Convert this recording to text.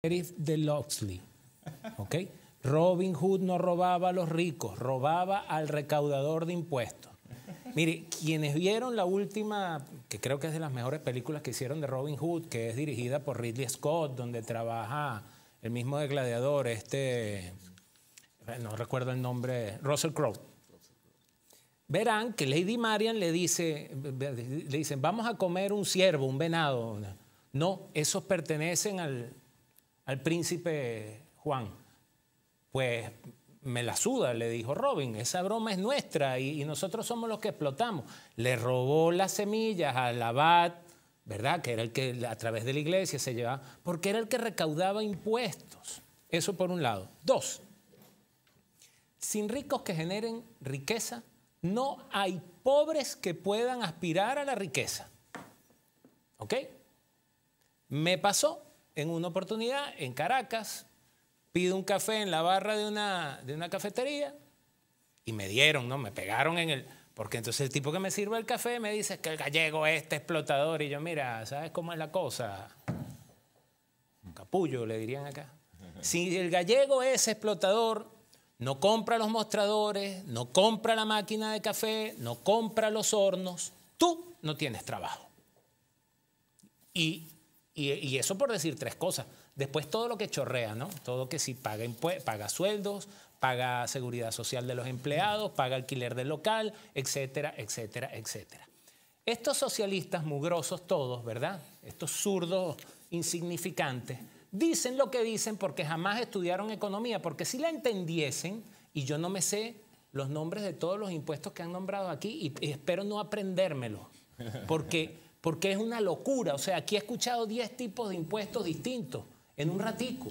de Loxley. Robin Hood no robaba a los ricos, robaba al recaudador de impuestos. Mire, quienes vieron la última, que creo que es de las mejores películas que hicieron de Robin Hood, que es dirigida por Ridley Scott, donde trabaja el mismo de Gladiador, este, no recuerdo el nombre, Russell Crowe. Verán que Lady Marian le dice, le dicen, vamos a comer un ciervo, un venado. No, esos pertenecen al, al príncipe Juan. Pues me la suda, le dijo Robin, esa broma es nuestra y, nosotros somos los que explotamos. Le robó las semillas al abad, ¿verdad? Que era el que a través de la iglesia se llevaba, porque era el que recaudaba impuestos. Eso por un lado. Dos, sin ricos que generen riqueza, no hay pobres que puedan aspirar a la riqueza. ¿Ok? Me pasó en una oportunidad en Caracas, pido un café en la barra de una, de una cafetería y me dieron, ¿no? Me pegaron en el... Porque entonces el tipo que me sirve el café me dice que el gallego este explotador y yo, mira, ¿sabes cómo es la cosa? Un capullo, le dirían acá. Si el gallego es explotador, no compra los mostradores, no compra la máquina de café, no compra los hornos, tú no tienes trabajo. Y y, eso por decir tres cosas. Después todo lo que chorrea, ¿no? Todo que si paga, paga sueldos, paga seguridad social de los empleados, paga alquiler del local, etcétera, etcétera, etcétera. Estos socialistas mugrosos todos, ¿verdad? Estos zurdos insignificantes, dicen lo que dicen porque jamás estudiaron economía, porque si la entendiesen, y yo no me sé los nombres de todos los impuestos que han nombrado aquí, y, espero no aprendérmelo. porque porque es una locura. O sea, aquí he escuchado 10 tipos de impuestos distintos en un ratico.